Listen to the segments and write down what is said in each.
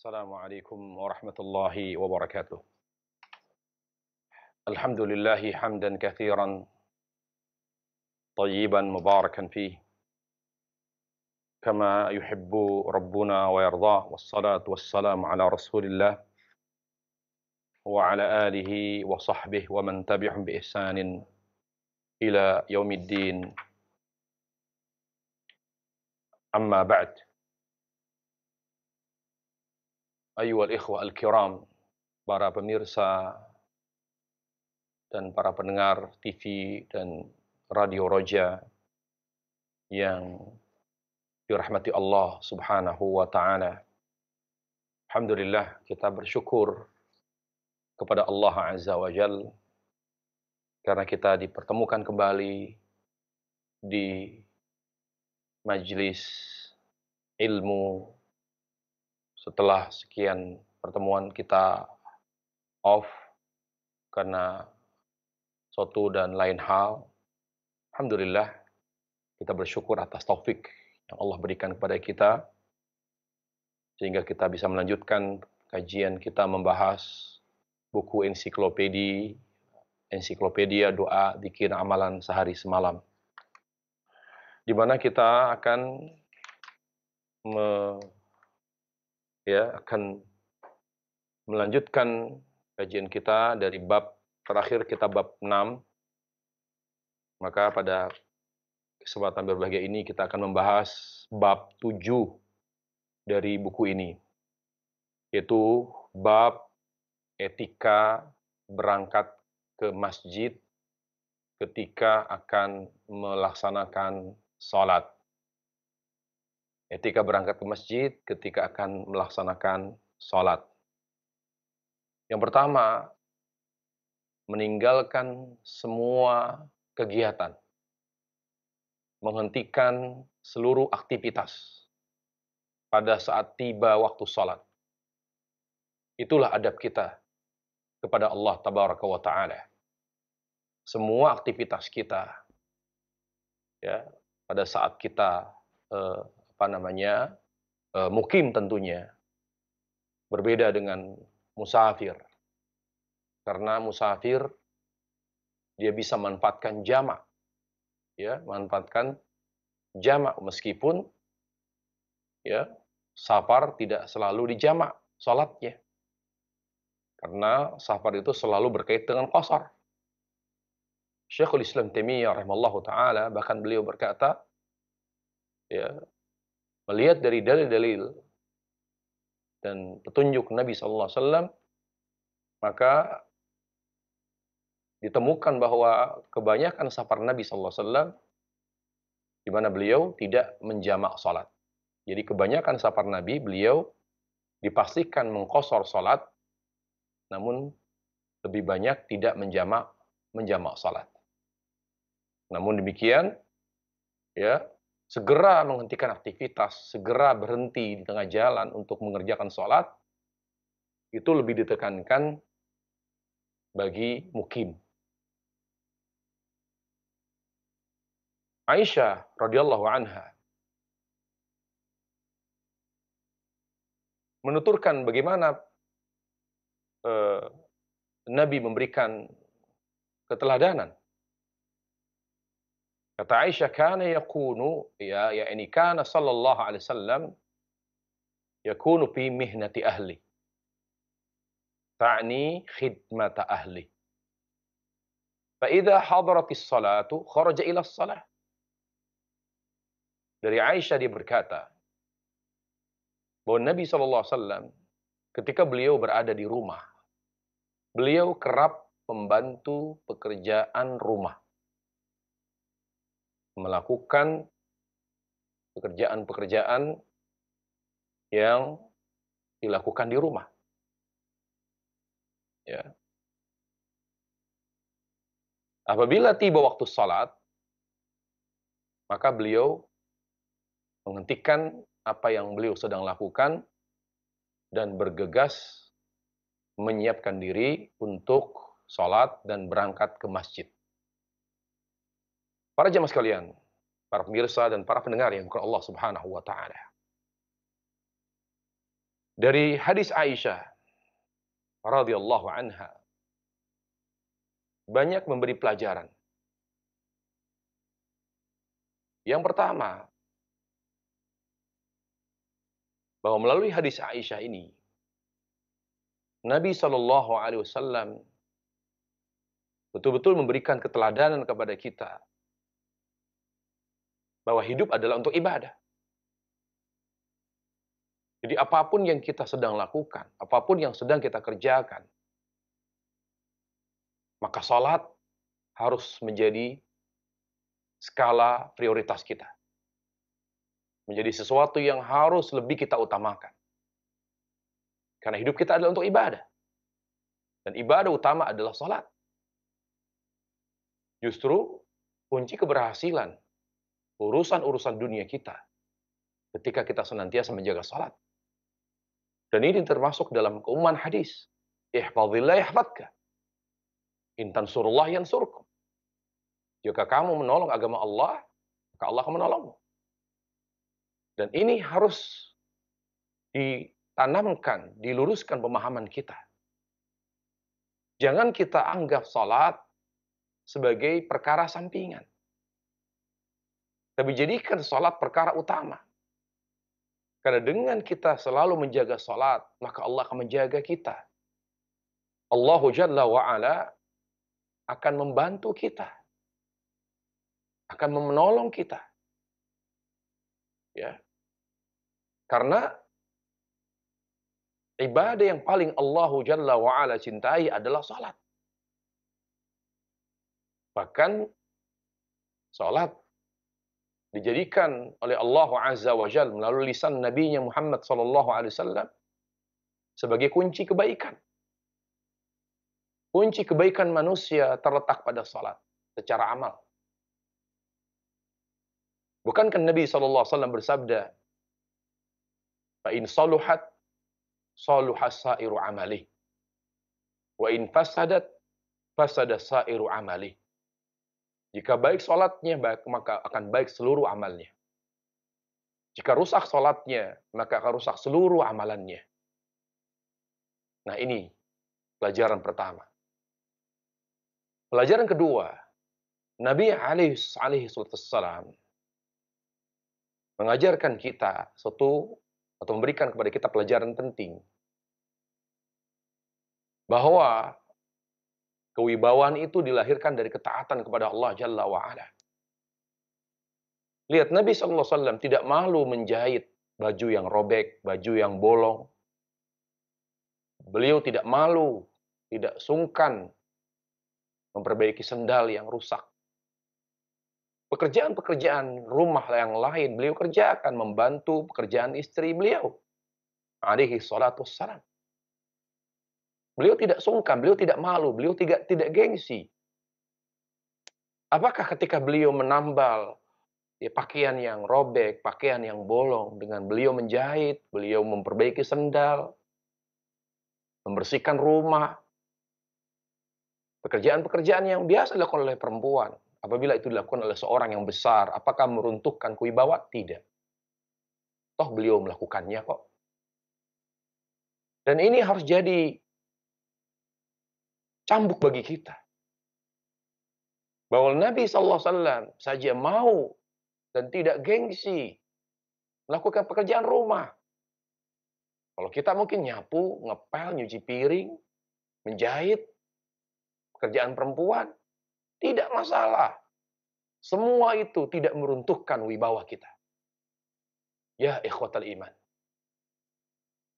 السلام عليكم ورحمة الله وبركاته الحمد لله حمدا كثيرا طيبا مباركا فيه كما يحب ربنا ويرضاه والصلاة والسلام على رسول الله وعلى آله وصحبه ومن تبعهم بإحسان إلى يوم الدين أما بعد al ikhwa al-kiram, para pemirsa dan para pendengar TV dan Radio Roja yang dirahmati Allah Subhanahu wa taala. Alhamdulillah kita bersyukur kepada Allah Azza wa Jal karena kita dipertemukan kembali di majlis ilmu setelah sekian pertemuan kita off karena suatu dan lain hal. Alhamdulillah kita bersyukur atas taufik yang Allah berikan kepada kita sehingga kita bisa melanjutkan kajian kita membahas buku ensiklopedi ensiklopedia doa dikir amalan sehari semalam di mana kita akan ya akan melanjutkan kajian kita dari bab terakhir kita bab 6. Maka pada kesempatan berbahagia ini kita akan membahas bab 7 dari buku ini yaitu bab etika berangkat ke masjid ketika akan melaksanakan sholat etika berangkat ke masjid, ketika akan melaksanakan sholat. Yang pertama, meninggalkan semua kegiatan, menghentikan seluruh aktivitas pada saat tiba waktu sholat. Itulah adab kita kepada Allah Tabaraka wa Ta'ala. Semua aktivitas kita, ya, pada saat kita eh, apa namanya eh, mukim tentunya berbeda dengan musafir karena musafir dia bisa manfaatkan jamak ya manfaatkan jamak meskipun ya safar tidak selalu dijamak sholatnya karena safar itu selalu berkait dengan kosor. Syekhul Islam Taimiyah rahimallahu taala bahkan beliau berkata ya melihat dari dalil-dalil dan petunjuk Nabi SAW, maka ditemukan bahwa kebanyakan safar Nabi SAW di mana beliau tidak menjamak sholat. Jadi kebanyakan safar Nabi beliau dipastikan mengkosor sholat, namun lebih banyak tidak menjamak menjamak sholat. Namun demikian, ya segera menghentikan aktivitas, segera berhenti di tengah jalan untuk mengerjakan sholat, itu lebih ditekankan bagi mukim. Aisyah radhiyallahu anha menuturkan bagaimana eh, Nabi memberikan keteladanan Kata Aisyah kana yakunu ya ya ini kana sallallahu alaihi wasallam yakunu fi mihnati ahli. Ta'ni khidmat ahli. Fa idza hadaratis salatu kharaja ila salah. Dari Aisyah dia berkata bahwa Nabi sallallahu alaihi wasallam ketika beliau berada di rumah beliau kerap membantu pekerjaan rumah melakukan pekerjaan-pekerjaan yang dilakukan di rumah. Ya. Apabila tiba waktu salat, maka beliau menghentikan apa yang beliau sedang lakukan dan bergegas menyiapkan diri untuk sholat dan berangkat ke masjid. Para jemaah sekalian, para pemirsa dan para pendengar yang bukan Allah Subhanahu wa taala. Dari hadis Aisyah radhiyallahu anha banyak memberi pelajaran. Yang pertama, bahwa melalui hadis Aisyah ini Nabi Shallallahu alaihi wasallam betul-betul memberikan keteladanan kepada kita bahwa hidup adalah untuk ibadah. Jadi apapun yang kita sedang lakukan, apapun yang sedang kita kerjakan, maka sholat harus menjadi skala prioritas kita. Menjadi sesuatu yang harus lebih kita utamakan. Karena hidup kita adalah untuk ibadah. Dan ibadah utama adalah sholat. Justru kunci keberhasilan urusan-urusan dunia kita ketika kita senantiasa menjaga salat. Dan ini termasuk dalam keumuman hadis. Ihfadillah yahfadka. Intan surullah yang surkum. Jika kamu menolong agama Allah, maka Allah akan menolongmu. Dan ini harus ditanamkan, diluruskan pemahaman kita. Jangan kita anggap salat sebagai perkara sampingan. Tapi jadikan sholat perkara utama. Karena dengan kita selalu menjaga sholat maka Allah akan menjaga kita. Allahu Jalla wa'ala akan membantu kita. Akan menolong kita. Ya. Karena ibadah yang paling Allahu Jalla wa'ala cintai adalah sholat. Bahkan sholat dijadikan oleh Allah Azza wa Jal melalui lisan Nabi Nya Muhammad sallallahu alaihi wasallam sebagai kunci kebaikan. Kunci kebaikan manusia terletak pada salat secara amal. Bukankah Nabi sallallahu alaihi wasallam bersabda, "Fa in saluhat saluha sa'iru amali. Wa in fasadat fasada sa'iru amali." Jika baik sholatnya, maka akan baik seluruh amalnya. Jika rusak sholatnya, maka akan rusak seluruh amalannya. Nah ini pelajaran pertama. Pelajaran kedua, Nabi alaihi salam mengajarkan kita satu atau memberikan kepada kita pelajaran penting bahwa Kewibawaan itu dilahirkan dari ketaatan kepada Allah Jalla wa'ala. Lihat, Nabi SAW tidak malu menjahit baju yang robek, baju yang bolong. Beliau tidak malu, tidak sungkan memperbaiki sendal yang rusak. Pekerjaan-pekerjaan rumah yang lain beliau kerjakan membantu pekerjaan istri beliau. Alihi salatu Salam. Beliau tidak sungkan, beliau tidak malu, beliau tidak tidak gengsi. Apakah ketika beliau menambal ya, pakaian yang robek, pakaian yang bolong, dengan beliau menjahit, beliau memperbaiki sendal, membersihkan rumah, pekerjaan-pekerjaan yang biasa dilakukan oleh perempuan, apabila itu dilakukan oleh seorang yang besar, apakah meruntuhkan kuibawa? Tidak. Toh beliau melakukannya kok. Dan ini harus jadi cambuk bagi kita. Bahwa Nabi SAW saja mau dan tidak gengsi melakukan pekerjaan rumah. Kalau kita mungkin nyapu, ngepel, nyuci piring, menjahit, pekerjaan perempuan, tidak masalah. Semua itu tidak meruntuhkan wibawa kita. Ya ikhwatal iman.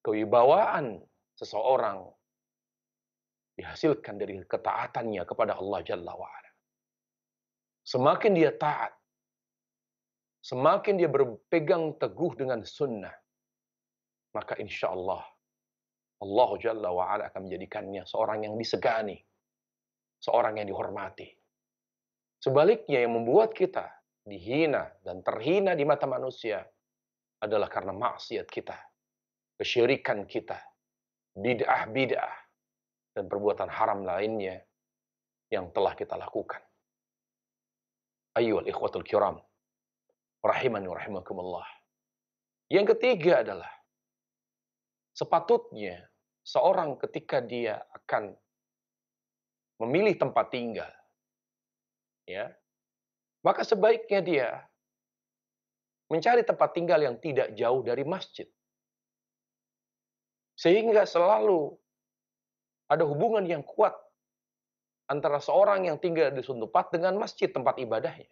Kewibawaan seseorang dihasilkan dari ketaatannya kepada Allah Jalla wa'ala. Semakin dia taat, semakin dia berpegang teguh dengan sunnah, maka insya Allah Allah Jalla wa'ala akan menjadikannya seorang yang disegani, seorang yang dihormati. Sebaliknya yang membuat kita dihina dan terhina di mata manusia adalah karena maksiat kita, kesyirikan kita, bid'ah-bid'ah, dan perbuatan haram lainnya yang telah kita lakukan. Ayuhal ikhwatul kiram. Rahimani rahimakumullah. Yang ketiga adalah sepatutnya seorang ketika dia akan memilih tempat tinggal ya maka sebaiknya dia mencari tempat tinggal yang tidak jauh dari masjid sehingga selalu ada hubungan yang kuat antara seorang yang tinggal di Sundupat dengan masjid tempat ibadahnya.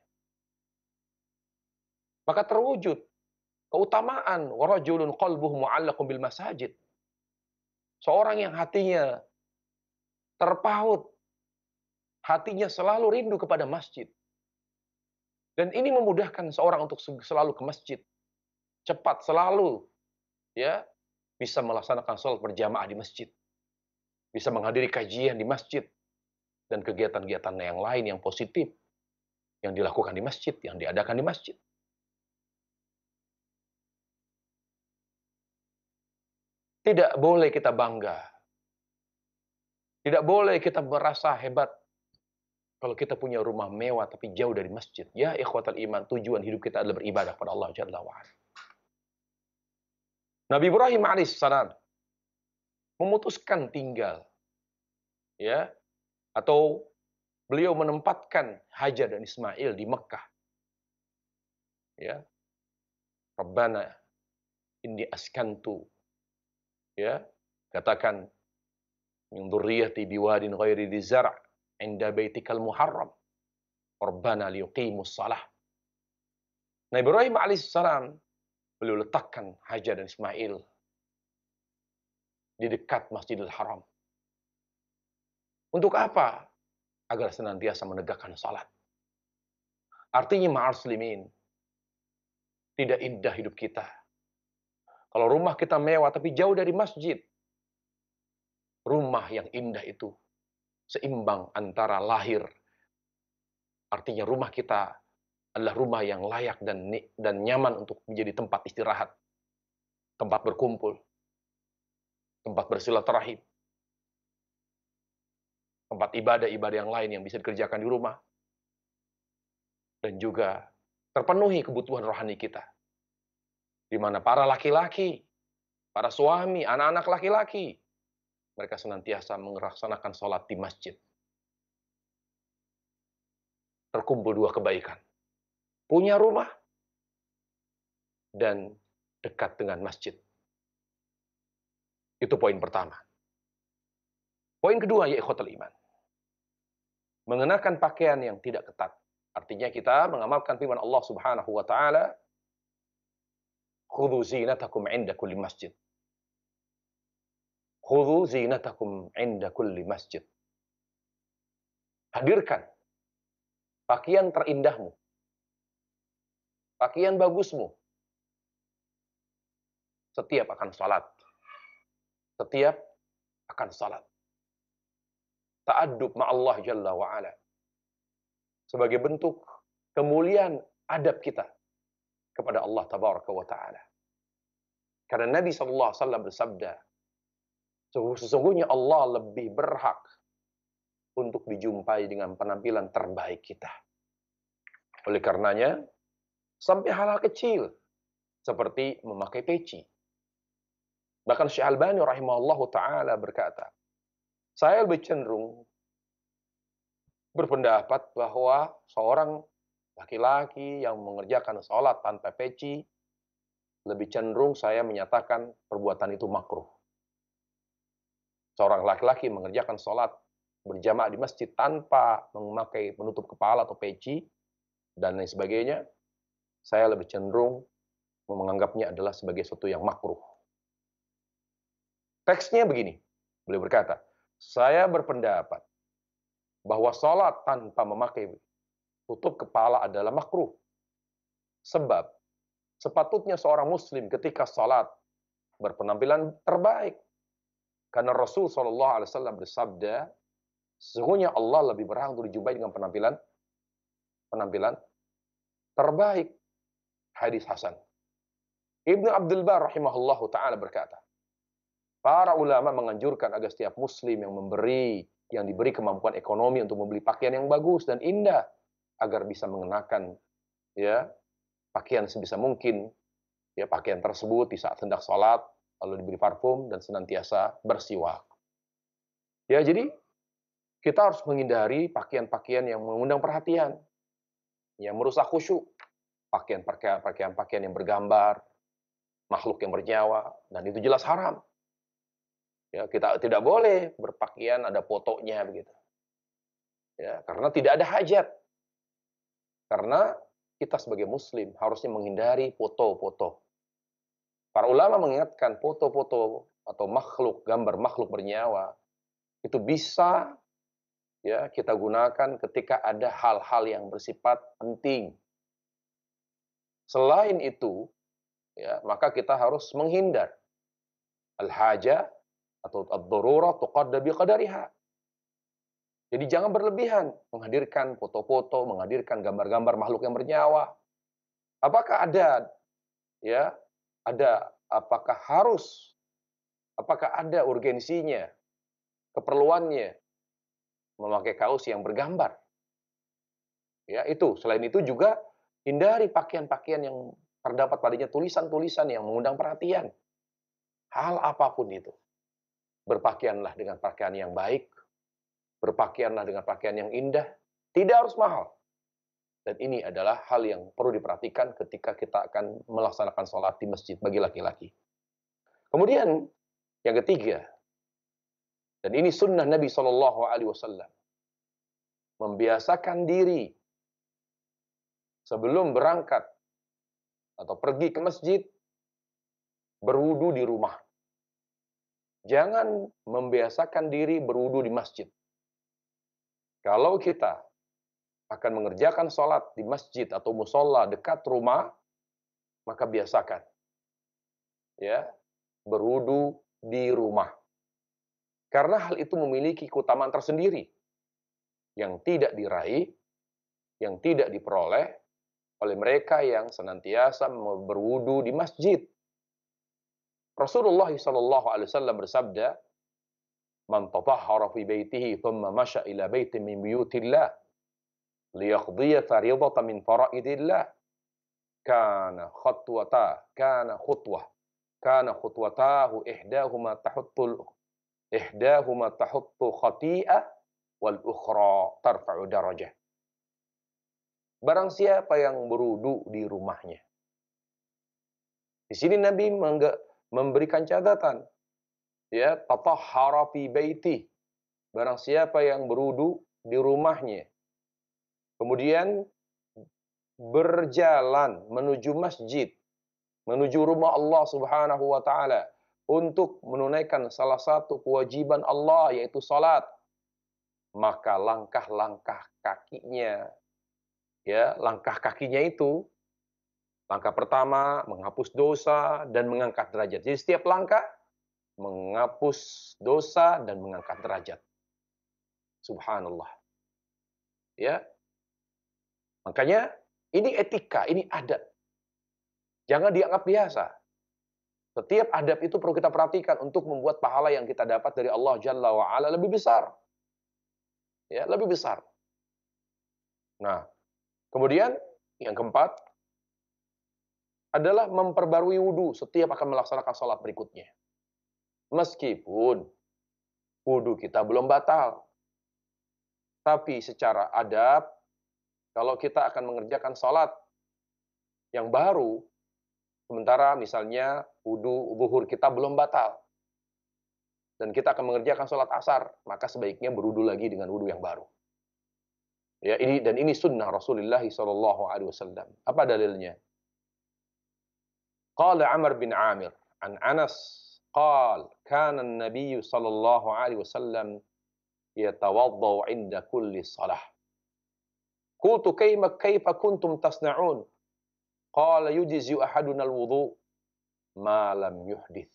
Maka terwujud keutamaan warajulun qalbuh mu'allakum bil masajid. Seorang yang hatinya terpaut, hatinya selalu rindu kepada masjid. Dan ini memudahkan seorang untuk selalu ke masjid. Cepat selalu ya bisa melaksanakan sholat berjamaah di masjid bisa menghadiri kajian di masjid, dan kegiatan-kegiatan yang lain yang positif yang dilakukan di masjid, yang diadakan di masjid. Tidak boleh kita bangga. Tidak boleh kita merasa hebat kalau kita punya rumah mewah tapi jauh dari masjid. Ya ikhwatal iman, tujuan hidup kita adalah beribadah kepada Allah Jalla wa'ala. Nabi Ibrahim alaihissalam memutuskan tinggal. Ya. Atau beliau menempatkan Hajar dan Ismail di Mekah. Ya. Rabbana indi askantu. Ya. Katakan min dzurriyyati biwadin ghairi dzar' inda baitikal muharram. Rabbana liyuqimus salah. Nah Ibrahim alaihissalam beliau letakkan Hajar dan Ismail di dekat Masjidil Haram. Untuk apa? Agar senantiasa menegakkan salat. Artinya muslimin Tidak indah hidup kita. Kalau rumah kita mewah tapi jauh dari masjid. Rumah yang indah itu seimbang antara lahir. Artinya rumah kita adalah rumah yang layak dan dan nyaman untuk menjadi tempat istirahat, tempat berkumpul, tempat bersilaturahim, tempat ibadah-ibadah yang lain yang bisa dikerjakan di rumah, dan juga terpenuhi kebutuhan rohani kita. Di mana para laki-laki, para suami, anak-anak laki-laki, mereka senantiasa melaksanakan sholat di masjid. Terkumpul dua kebaikan. Punya rumah dan dekat dengan masjid. Itu poin pertama. Poin kedua, ya ikhwatal iman. Mengenakan pakaian yang tidak ketat. Artinya kita mengamalkan firman Allah Subhanahu wa taala, Khudu zinatakum 'inda kulli masjid." Khudu zinatakum 'inda kulli masjid. Hadirkan pakaian terindahmu, pakaian bagusmu, setiap akan salat setiap akan salat. Ta'addub ma'allah jalla wa'ala. Sebagai bentuk kemuliaan adab kita kepada Allah tabaraka wa ta'ala. Karena Nabi SAW bersabda, sesungguhnya Allah lebih berhak untuk dijumpai dengan penampilan terbaik kita. Oleh karenanya, sampai hal-hal kecil seperti memakai peci, Bahkan Syekh Albani rahimahullahu taala berkata, saya lebih cenderung berpendapat bahwa seorang laki-laki yang mengerjakan sholat tanpa peci, lebih cenderung saya menyatakan perbuatan itu makruh. Seorang laki-laki mengerjakan sholat berjamaah di masjid tanpa memakai penutup kepala atau peci dan lain sebagainya, saya lebih cenderung menganggapnya adalah sebagai sesuatu yang makruh. Teksnya begini, beliau berkata, saya berpendapat bahwa sholat tanpa memakai tutup kepala adalah makruh. Sebab sepatutnya seorang muslim ketika sholat berpenampilan terbaik. Karena Rasul Shallallahu Alaihi Wasallam bersabda, sesungguhnya Allah lebih berhak untuk dijumpai dengan penampilan penampilan terbaik. Hadis Hasan. Ibnu Abdul Bar rahimahullahu taala berkata, Para ulama menganjurkan agar setiap muslim yang memberi, yang diberi kemampuan ekonomi untuk membeli pakaian yang bagus dan indah agar bisa mengenakan ya pakaian sebisa mungkin ya pakaian tersebut di saat hendak sholat lalu diberi parfum dan senantiasa bersiwak. Ya jadi kita harus menghindari pakaian-pakaian yang mengundang perhatian, yang merusak khusyuk, pakaian-pakaian pakaian-pakaian yang bergambar, makhluk yang bernyawa, dan itu jelas haram. Ya, kita tidak boleh berpakaian ada fotonya begitu. Ya, karena tidak ada hajat. Karena kita sebagai muslim harusnya menghindari foto-foto. Para ulama mengingatkan foto-foto atau makhluk, gambar makhluk bernyawa itu bisa ya kita gunakan ketika ada hal-hal yang bersifat penting. Selain itu, ya, maka kita harus menghindar al-haja atau ad darura tuqadda biqadariha. Jadi jangan berlebihan menghadirkan foto-foto, menghadirkan gambar-gambar makhluk yang bernyawa. Apakah ada ya, ada apakah harus apakah ada urgensinya, keperluannya memakai kaos yang bergambar? Ya, itu. Selain itu juga hindari pakaian-pakaian yang terdapat padanya tulisan-tulisan yang mengundang perhatian. Hal apapun itu. Berpakaianlah dengan pakaian yang baik, berpakaianlah dengan pakaian yang indah, tidak harus mahal. Dan ini adalah hal yang perlu diperhatikan ketika kita akan melaksanakan sholat di masjid bagi laki-laki. Kemudian yang ketiga, dan ini sunnah Nabi Shallallahu Alaihi Wasallam, membiasakan diri sebelum berangkat atau pergi ke masjid berwudu di rumah. Jangan membiasakan diri berwudu di masjid. Kalau kita akan mengerjakan sholat di masjid atau musola dekat rumah, maka biasakan ya berwudu di rumah. Karena hal itu memiliki keutamaan tersendiri yang tidak diraih, yang tidak diperoleh oleh mereka yang senantiasa berwudu di masjid. Rasulullah sallallahu alaihi wasallam bersabda, "Man tatahhara fi baitihi thumma masya ila baitin min buyutillah liyaqdiya fariidatan min faraidillah." Kana khatwata, kana khutwah, kana khutwatahu ihdahuma tahuttul ihdahuma tahuttu khati'ah wal ukhra tarfa'u darajah. Barang siapa yang berudu di rumahnya. Di sini Nabi memberikan catatan. Ya, tatahhara fi baiti. Barang siapa yang berudu di rumahnya. Kemudian berjalan menuju masjid, menuju rumah Allah Subhanahu wa taala untuk menunaikan salah satu kewajiban Allah yaitu salat. Maka langkah-langkah kakinya ya, langkah kakinya itu Langkah pertama, menghapus dosa dan mengangkat derajat. Jadi setiap langkah, menghapus dosa dan mengangkat derajat. Subhanallah. Ya. Makanya ini etika, ini adat. Jangan dianggap biasa. Setiap adab itu perlu kita perhatikan untuk membuat pahala yang kita dapat dari Allah Jalla wa'ala lebih besar. Ya, lebih besar. Nah, kemudian yang keempat, adalah memperbarui wudhu setiap akan melaksanakan sholat berikutnya. Meskipun wudhu kita belum batal. Tapi secara adab, kalau kita akan mengerjakan sholat yang baru, sementara misalnya wudhu buhur kita belum batal, dan kita akan mengerjakan sholat asar, maka sebaiknya berwudhu lagi dengan wudhu yang baru. Ya, ini dan ini sunnah Rasulullah Shallallahu Apa dalilnya? Qala Amr bin Amir an Anas قال كان النبي صلى الله عليه وسلم يتوضأ عند كل صلاة قلت كيف كيف كنتم تصنعون قال يجزي أحدنا الوضوء ما لم يحدث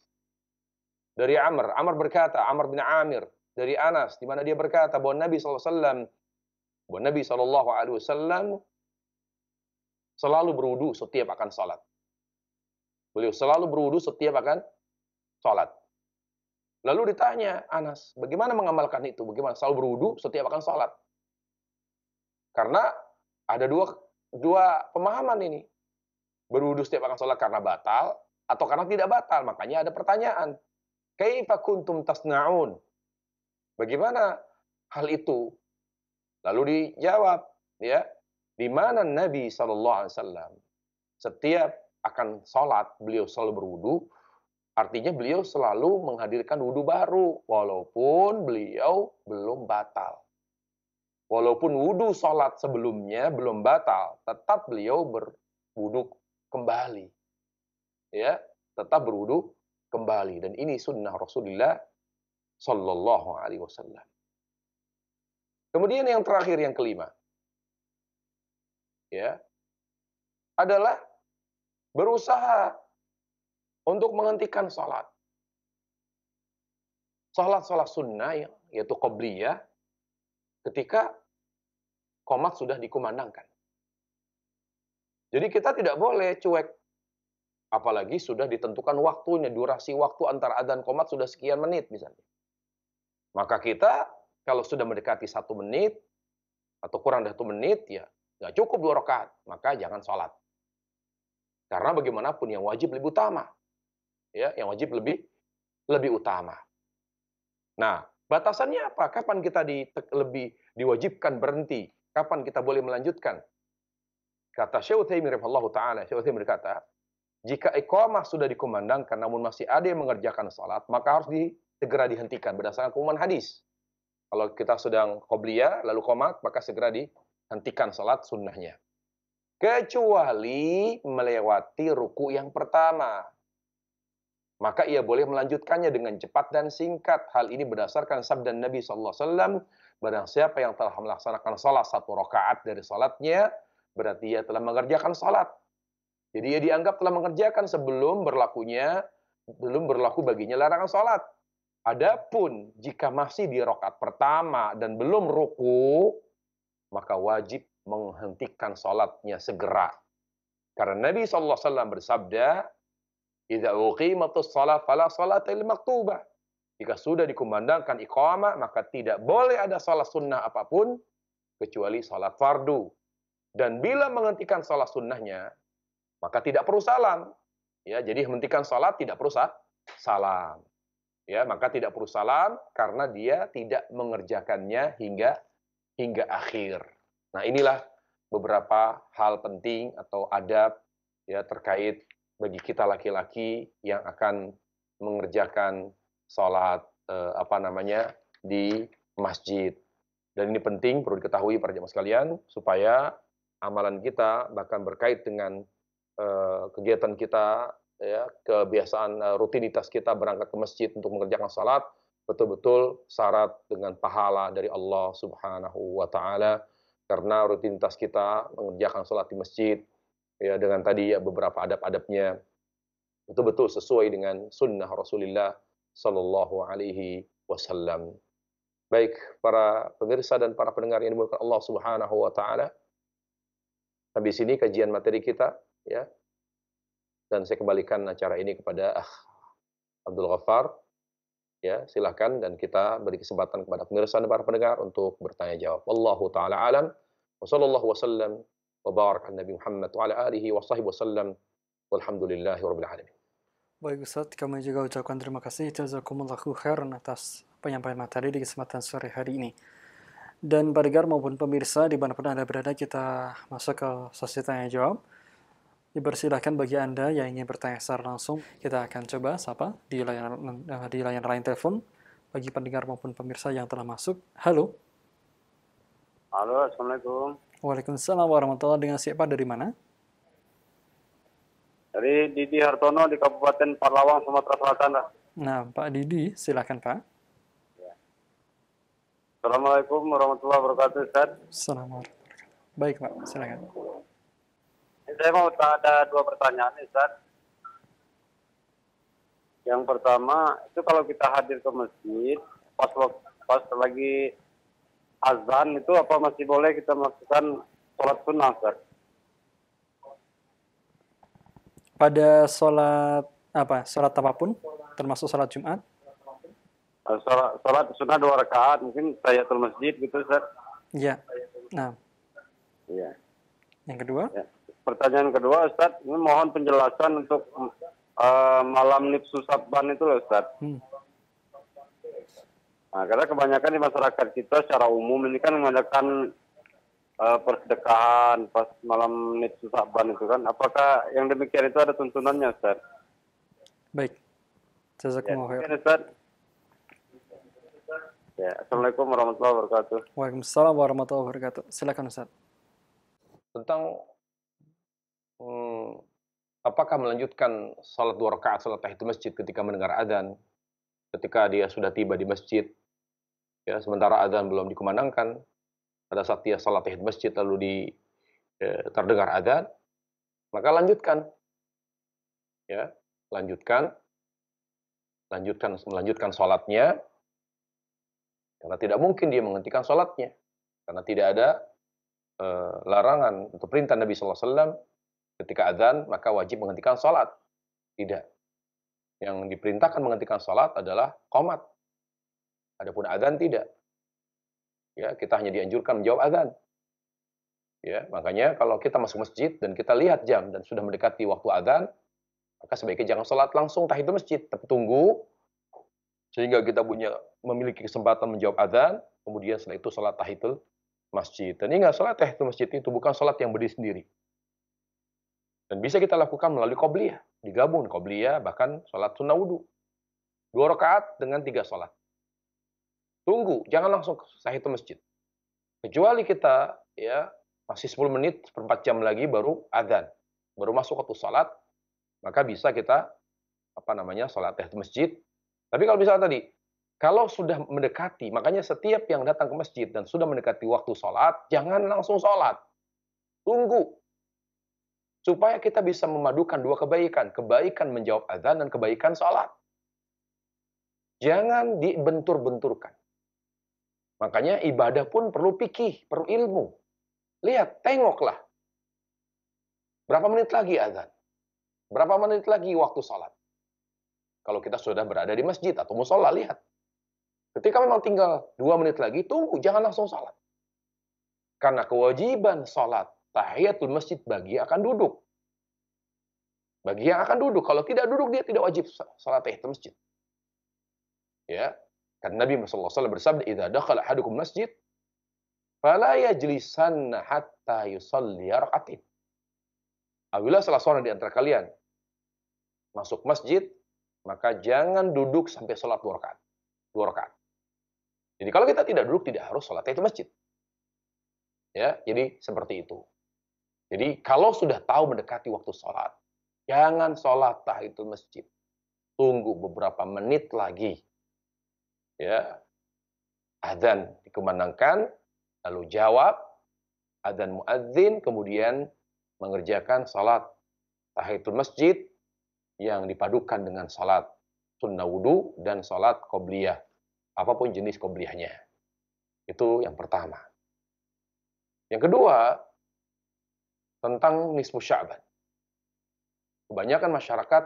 dari Amr, Amr berkata, Amr bin Amir dari Anas, di mana dia berkata bahwa Nabi SAW, bahwa Nabi SAW selalu berwudu setiap akan salat. Beliau selalu berwudu setiap akan sholat. Lalu ditanya Anas, bagaimana mengamalkan itu? Bagaimana selalu berwudu setiap akan sholat? Karena ada dua, dua pemahaman ini. Berwudu setiap akan sholat karena batal, atau karena tidak batal. Makanya ada pertanyaan. Kaifa kuntum tasna'un? Bagaimana hal itu? Lalu dijawab, ya, di mana Nabi saw setiap akan sholat, beliau selalu berwudu, artinya beliau selalu menghadirkan wudhu baru, walaupun beliau belum batal. Walaupun wudhu sholat sebelumnya belum batal, tetap beliau berwudhu kembali. Ya, tetap berwudhu kembali. Dan ini sunnah Rasulullah Sallallahu Alaihi Wasallam. Kemudian yang terakhir yang kelima, ya, adalah berusaha untuk menghentikan sholat. Sholat-sholat sunnah, ya, yaitu qobliyah, ketika komat sudah dikumandangkan. Jadi kita tidak boleh cuek. Apalagi sudah ditentukan waktunya, durasi waktu antara adzan komat sudah sekian menit misalnya. Maka kita kalau sudah mendekati satu menit atau kurang dari satu menit ya nggak cukup dua rakaat, maka jangan sholat. Karena bagaimanapun yang wajib lebih utama. Ya, yang wajib lebih lebih utama. Nah, batasannya apa? Kapan kita di, lebih diwajibkan berhenti? Kapan kita boleh melanjutkan? Kata Syekh Utsaimin rahimahullah taala, Syekh Utsaimin berkata, jika iqamah sudah dikumandangkan namun masih ada yang mengerjakan salat, maka harus di, segera dihentikan berdasarkan keumuman hadis. Kalau kita sedang qobliyah lalu komat, maka segera dihentikan salat sunnahnya kecuali melewati ruku yang pertama. Maka ia boleh melanjutkannya dengan cepat dan singkat. Hal ini berdasarkan sabda Nabi SAW, barang siapa yang telah melaksanakan salat satu rakaat dari salatnya, berarti ia telah mengerjakan salat. Jadi ia dianggap telah mengerjakan sebelum berlakunya, belum berlaku baginya larangan salat. Adapun jika masih di rokat pertama dan belum ruku, maka wajib menghentikan salatnya segera. Karena Nabi sallallahu alaihi wasallam bersabda, "Idza uqimatus shalah fala salata maktubah." Jika sudah dikumandangkan iqamah, maka tidak boleh ada salat sunnah apapun kecuali salat fardu. Dan bila menghentikan salat sunnahnya, maka tidak perlu salam. Ya, jadi menghentikan salat tidak perlu salam. Ya, maka tidak perlu salam karena dia tidak mengerjakannya hingga hingga akhir. Nah, inilah beberapa hal penting atau adab ya terkait bagi kita laki-laki yang akan mengerjakan sholat eh, apa namanya di masjid. Dan ini penting perlu diketahui para jemaah sekalian supaya amalan kita bahkan berkait dengan eh, kegiatan kita ya kebiasaan eh, rutinitas kita berangkat ke masjid untuk mengerjakan sholat betul-betul syarat dengan pahala dari Allah Subhanahu wa taala karena rutinitas kita mengerjakan sholat di masjid ya dengan tadi ya beberapa adab-adabnya itu betul sesuai dengan sunnah Rasulullah Shallallahu Alaihi Wasallam. Baik para pemirsa dan para pendengar yang dimuliakan Allah Subhanahu Wa Taala. sampai sini kajian materi kita ya dan saya kembalikan acara ini kepada Abdul Ghaffar ya silahkan dan kita beri kesempatan kepada pemirsa dan para pendengar untuk bertanya jawab. Wallahu taala alam. Wassallallahu wasallam wa barak an Nabi Muhammad wa ala alihi wa sahbihi wasallam. Walhamdulillahi rabbil alamin. Baik Ustaz, kami juga ucapkan terima kasih jazakumullah khairan atas penyampaian materi di kesempatan sore hari ini. Dan pendengar maupun pemirsa di mana pun Anda berada, kita masuk ke sesi tanya jawab dipersilahkan bagi Anda yang ingin bertanya secara langsung. Kita akan coba sapa di layanan, eh, di layanan lain telepon bagi pendengar maupun pemirsa yang telah masuk. Halo. Halo, Assalamualaikum. Waalaikumsalam warahmatullahi Dengan siapa dari mana? Dari Didi Hartono di Kabupaten Parlawang, Sumatera Selatan. Nah, Pak Didi, silakan Pak. Ya. Assalamualaikum warahmatullahi wabarakatuh, Ustaz. Assalamualaikum. Baik, Pak. Silakan saya mau ada dua pertanyaan Ustaz. Yang pertama, itu kalau kita hadir ke masjid, pas pas lagi azan itu apa masih boleh kita melakukan sholat sunnah Ustaz? Pada sholat apa? Sholat apapun, termasuk sholat Jumat? Eh, sholat, sholat sunnah dua rakaat, mungkin saya ke masjid gitu Ustaz. Iya. Nah. Iya. Yang kedua? Ya pertanyaan kedua Ustaz, ini mohon penjelasan untuk uh, malam nipsu sabban itu loh Ustaz. Hmm. Nah, karena kebanyakan di masyarakat kita secara umum ini kan mengadakan uh, persedekahan pas malam nipsu sabban itu kan. Apakah yang demikian itu ada tuntunannya Ustaz? Baik. Jazakumullah ya, Ustaz. Ya, Assalamualaikum warahmatullahi wabarakatuh. Waalaikumsalam warahmatullahi wabarakatuh. Silakan Ustaz. Tentang hmm, apakah melanjutkan salat dua rakaat salat tahiyatul masjid ketika mendengar adzan, ketika dia sudah tiba di masjid, ya sementara adzan belum dikumandangkan, pada saat dia salat tahiyatul masjid lalu di eh, terdengar adzan, maka lanjutkan, ya lanjutkan, lanjutkan melanjutkan salatnya karena tidak mungkin dia menghentikan salatnya karena tidak ada e, larangan atau perintah Nabi Alaihi Wasallam Ketika azan, maka wajib menghentikan sholat. Tidak. Yang diperintahkan menghentikan sholat adalah komat. Adapun azan tidak. Ya, kita hanya dianjurkan menjawab azan. Ya, makanya kalau kita masuk masjid dan kita lihat jam dan sudah mendekati waktu azan, maka sebaiknya jangan sholat langsung tahid masjid, tapi tunggu sehingga kita punya memiliki kesempatan menjawab azan, kemudian setelah itu sholat tahitul masjid. Dan ingat sholat tahitul masjid itu bukan sholat yang berdiri sendiri. Dan bisa kita lakukan melalui qobliyah. Digabung qobliyah, bahkan sholat sunnah wudhu. Dua rakaat dengan tiga sholat. Tunggu, jangan langsung sahih ke masjid. Kecuali kita ya masih 10 menit, seperempat jam lagi baru adzan. Baru masuk waktu sholat, maka bisa kita apa namanya sholat teh masjid. Tapi kalau misalnya tadi, kalau sudah mendekati, makanya setiap yang datang ke masjid dan sudah mendekati waktu sholat, jangan langsung sholat. Tunggu supaya kita bisa memadukan dua kebaikan, kebaikan menjawab azan dan kebaikan sholat. Jangan dibentur-benturkan. Makanya ibadah pun perlu pikih, perlu ilmu. Lihat, tengoklah. Berapa menit lagi azan? Berapa menit lagi waktu sholat? Kalau kita sudah berada di masjid atau musola, lihat. Ketika memang tinggal dua menit lagi, tunggu, jangan langsung sholat. Karena kewajiban sholat tahiyatul masjid bagi yang akan duduk. Bagi yang akan duduk, kalau tidak duduk dia tidak wajib salat tahiyatul masjid. Ya, karena Nabi Muhammad SAW bersabda, kalau dakhala ahadukum masjid, fala yajlisanna hatta yusalli rakaatin." Apabila salah seorang di antara kalian masuk masjid, maka jangan duduk sampai sholat dua rakaat. Dua rakaat. Jadi kalau kita tidak duduk, tidak harus sholat itu masjid. Ya, jadi seperti itu. Jadi kalau sudah tahu mendekati waktu sholat, jangan sholat tahiyatul masjid. Tunggu beberapa menit lagi. Ya, Adzan dikumandangkan, lalu jawab, adzan muadzin, kemudian mengerjakan sholat tahiyatul masjid yang dipadukan dengan sholat sunnah wudhu dan sholat qobliyah, apapun jenis qobliyahnya. Itu yang pertama. Yang kedua, tentang nisfu sya'ban. Kebanyakan masyarakat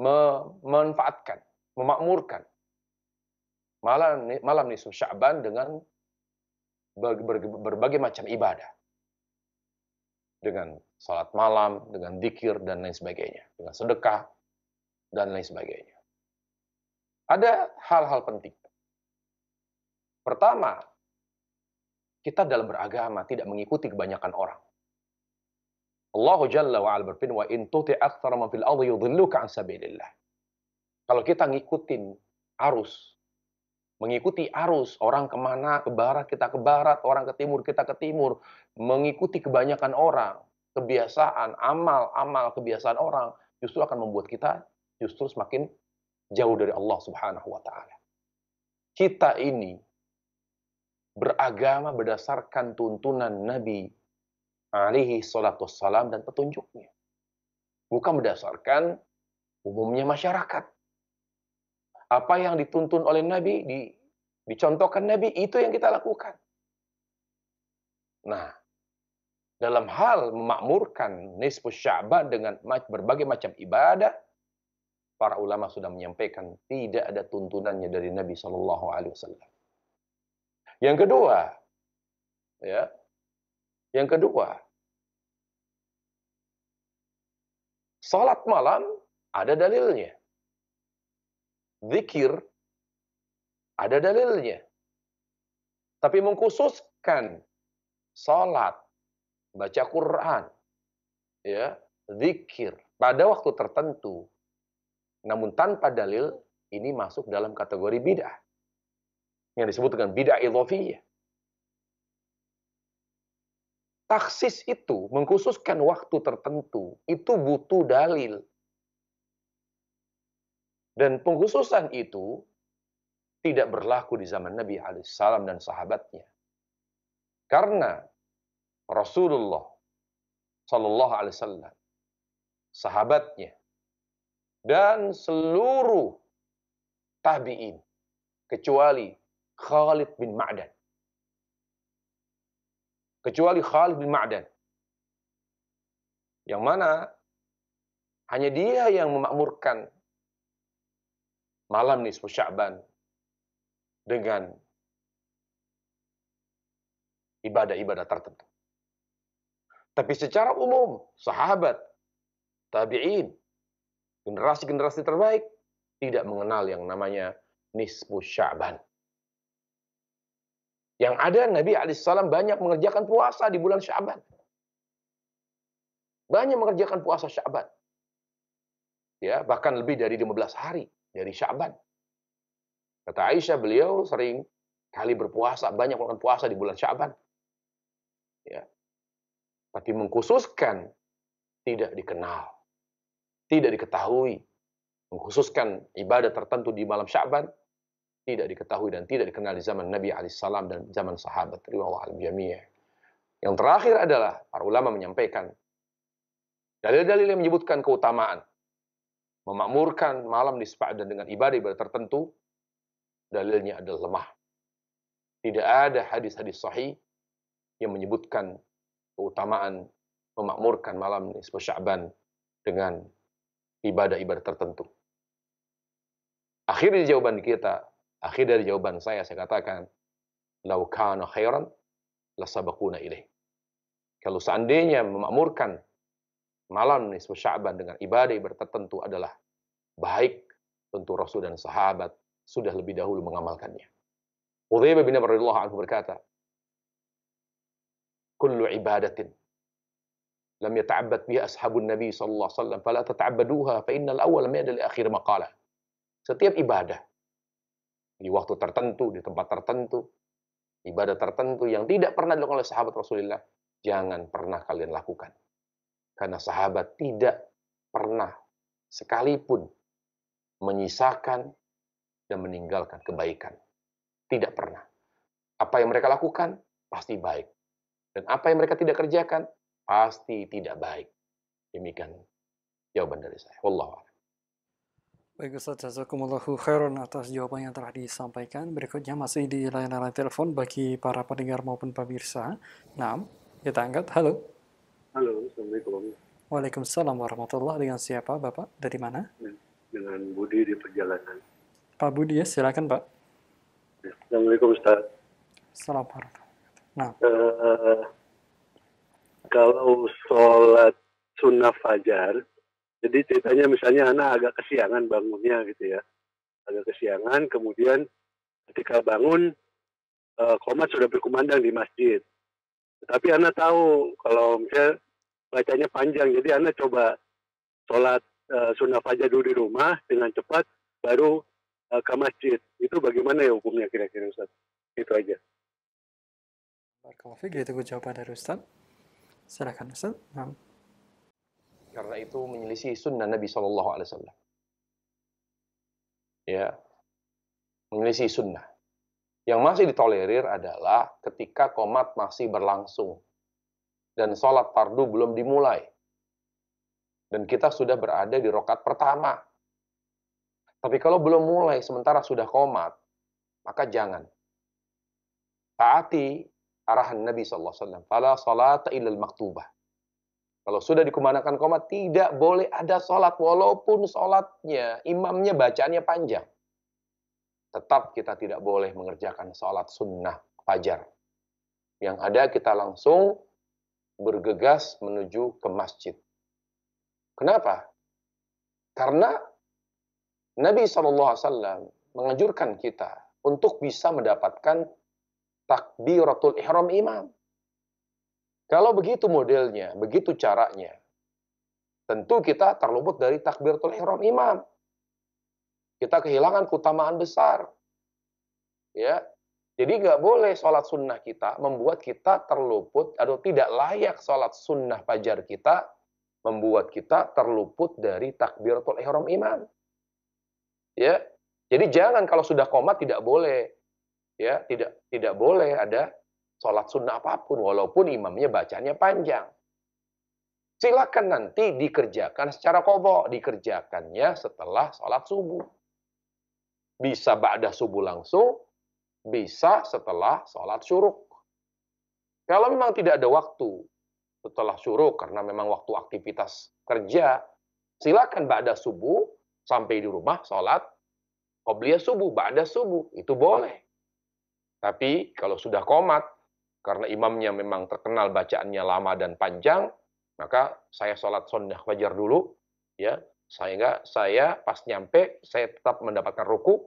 memanfaatkan, memakmurkan malam malam nisfu sya'ban dengan berbagai macam ibadah. Dengan salat malam, dengan dikir dan lain sebagainya, dengan sedekah dan lain sebagainya. Ada hal-hal penting. Pertama, kita dalam beragama tidak mengikuti kebanyakan orang. Allah Jalla wa'ala berfirman, "Wa in tuti aktsara man fil ardi yudhilluka an sabilillah." Kalau kita ngikutin arus, mengikuti arus orang kemana ke barat kita ke barat, orang ke timur kita ke timur, mengikuti kebanyakan orang, kebiasaan, amal-amal kebiasaan orang justru akan membuat kita justru semakin jauh dari Allah Subhanahu wa taala. Kita ini beragama berdasarkan tuntunan Nabi alaihi salatu salam dan petunjuknya. Bukan berdasarkan umumnya masyarakat. Apa yang dituntun oleh Nabi, di, dicontohkan Nabi, itu yang kita lakukan. Nah, dalam hal memakmurkan Nisfu sya'ban dengan berbagai macam ibadah, para ulama sudah menyampaikan tidak ada tuntunannya dari Nabi Shallallahu Alaihi Wasallam. Yang kedua, ya. Yang kedua, salat malam ada dalilnya. Zikir ada dalilnya. Tapi mengkhususkan salat, baca Quran, ya, zikir pada waktu tertentu namun tanpa dalil ini masuk dalam kategori bid'ah yang disebut dengan bid'ah idhofiyah. Taksis itu mengkhususkan waktu tertentu, itu butuh dalil. Dan pengkhususan itu tidak berlaku di zaman Nabi Alaihissalam dan sahabatnya. Karena Rasulullah Shallallahu Alaihi Wasallam, sahabatnya, dan seluruh tabiin kecuali Khalid bin Ma'dan. Kecuali Khalid bin Ma'dan. Yang mana hanya dia yang memakmurkan malam nisfu Sya'ban dengan ibadah-ibadah tertentu. Tapi secara umum, sahabat, tabi'in, generasi-generasi terbaik tidak mengenal yang namanya nisfu Sya'ban. Yang ada Nabi Alaihissalam banyak mengerjakan puasa di bulan Syaban. Banyak mengerjakan puasa Syaban. Ya, bahkan lebih dari 15 hari dari Syaban. Kata Aisyah, beliau sering kali berpuasa, banyak melakukan puasa di bulan Syaban. Ya. Tapi mengkhususkan tidak dikenal, tidak diketahui. Mengkhususkan ibadah tertentu di malam Syaban tidak diketahui dan tidak dikenal di zaman Nabi Alaihissalam dan zaman sahabat. riwayat al Yang terakhir adalah para ulama menyampaikan dalil-dalil yang menyebutkan keutamaan memakmurkan malam di dan dengan ibadah-ibadah tertentu dalilnya adalah lemah. Tidak ada hadis-hadis sahih yang menyebutkan keutamaan memakmurkan malam di Sya'ban dengan ibadah-ibadah tertentu. Akhirnya jawaban kita Akhir dari jawaban saya, saya katakan, Lau kana khairan, lasabakuna ilaih. Kalau seandainya memakmurkan malam nisfu sya'ban dengan ibadah tertentu adalah baik, tentu Rasul dan sahabat sudah lebih dahulu mengamalkannya. Udhaibah bin Abdullah anhu berkata, Kullu ibadatin lam yata'abbad biha ashabun Nabi sallallahu alaihi wasallam fala tata'abbaduha fa innal awwal ma akhir maqala. Setiap ibadah di waktu tertentu, di tempat tertentu, ibadah tertentu yang tidak pernah dilakukan oleh sahabat Rasulullah, jangan pernah kalian lakukan. Karena sahabat tidak pernah sekalipun menyisakan dan meninggalkan kebaikan. Tidak pernah. Apa yang mereka lakukan pasti baik. Dan apa yang mereka tidak kerjakan pasti tidak baik. Demikian jawaban dari saya. Wallahualam. Baik Ustaz, jazakumullahu khairan atas jawaban yang telah disampaikan. Berikutnya masih di layanan telepon bagi para pendengar maupun pemirsa. Nah, kita angkat. Halo. Halo, Assalamualaikum. Waalaikumsalam warahmatullahi Dengan siapa, Bapak? Dari mana? Ya, dengan Budi di perjalanan. Pak Budi ya, silakan Pak. Ya, Assalamualaikum Ustaz. Assalamualaikum. warahmatullahi Nah. Uh, kalau sholat sunnah fajar, jadi ceritanya misalnya anak agak kesiangan bangunnya gitu ya. Agak kesiangan, kemudian ketika bangun, e, komat sudah berkumandang di masjid. Tapi anak tahu kalau misalnya bacanya panjang, jadi anak coba sholat e, sunnah fajar dulu di rumah dengan cepat, baru e, ke masjid. Itu bagaimana ya hukumnya kira-kira Ustaz? Itu aja. Barakallahu fiqh, itu jawaban dari Ustaz. Silahkan Ustaz. Nah karena itu menyelisih sunnah Nabi Shallallahu Alaihi Wasallam. Ya, menyelisih sunnah. Yang masih ditolerir adalah ketika komat masih berlangsung dan sholat fardu belum dimulai dan kita sudah berada di rokat pertama. Tapi kalau belum mulai sementara sudah komat, maka jangan. Taati arahan Nabi Shallallahu Alaihi Wasallam. Fala salat ilal maktubah kalau sudah dikumandangkan komat, tidak boleh ada sholat. Walaupun sholatnya, imamnya bacaannya panjang. Tetap kita tidak boleh mengerjakan sholat sunnah fajar. Yang ada kita langsung bergegas menuju ke masjid. Kenapa? Karena Nabi SAW menganjurkan kita untuk bisa mendapatkan takbiratul ihram imam. Kalau begitu modelnya, begitu caranya, tentu kita terluput dari takbir takbiratul ihram imam. Kita kehilangan keutamaan besar. Ya, jadi nggak boleh sholat sunnah kita membuat kita terluput atau tidak layak sholat sunnah fajar kita membuat kita terluput dari takbir takbiratul ihram imam. Ya, jadi jangan kalau sudah koma tidak boleh, ya tidak tidak boleh ada sholat sunnah apapun, walaupun imamnya bacanya panjang. Silakan nanti dikerjakan secara kobok, dikerjakannya setelah sholat subuh. Bisa ba'dah subuh langsung, bisa setelah sholat syuruk. Kalau memang tidak ada waktu setelah syuruk, karena memang waktu aktivitas kerja, silakan ba'dah subuh sampai di rumah sholat qobliyah subuh, ba'da subuh, itu boleh. Tapi kalau sudah komat, karena imamnya memang terkenal bacaannya lama dan panjang, maka saya sholat sunnah wajar dulu, ya sehingga saya pas nyampe saya tetap mendapatkan ruku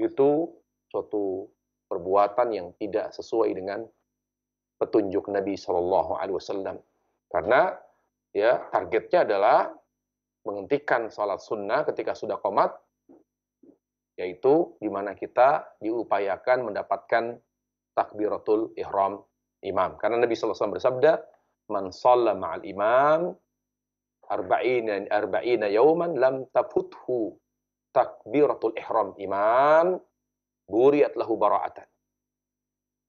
itu suatu perbuatan yang tidak sesuai dengan petunjuk Nabi Shallallahu Alaihi Wasallam karena ya targetnya adalah menghentikan sholat sunnah ketika sudah komat yaitu di mana kita diupayakan mendapatkan takbiratul ihram imam. Karena Nabi SAW bersabda, "Man shalla ma'al imam arba'ina arba'ina yauman lam tafuthu takbiratul ihram imam buriat lahu bara'atan."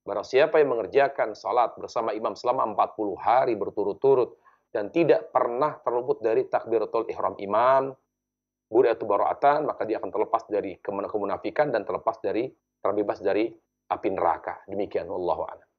Barang siapa yang mengerjakan salat bersama imam selama 40 hari berturut-turut dan tidak pernah terluput dari takbiratul ihram imam, buriatu bara'atan, maka dia akan terlepas dari kemunafikan dan terlepas dari terbebas dari api neraka. Demikian Allah a'lam.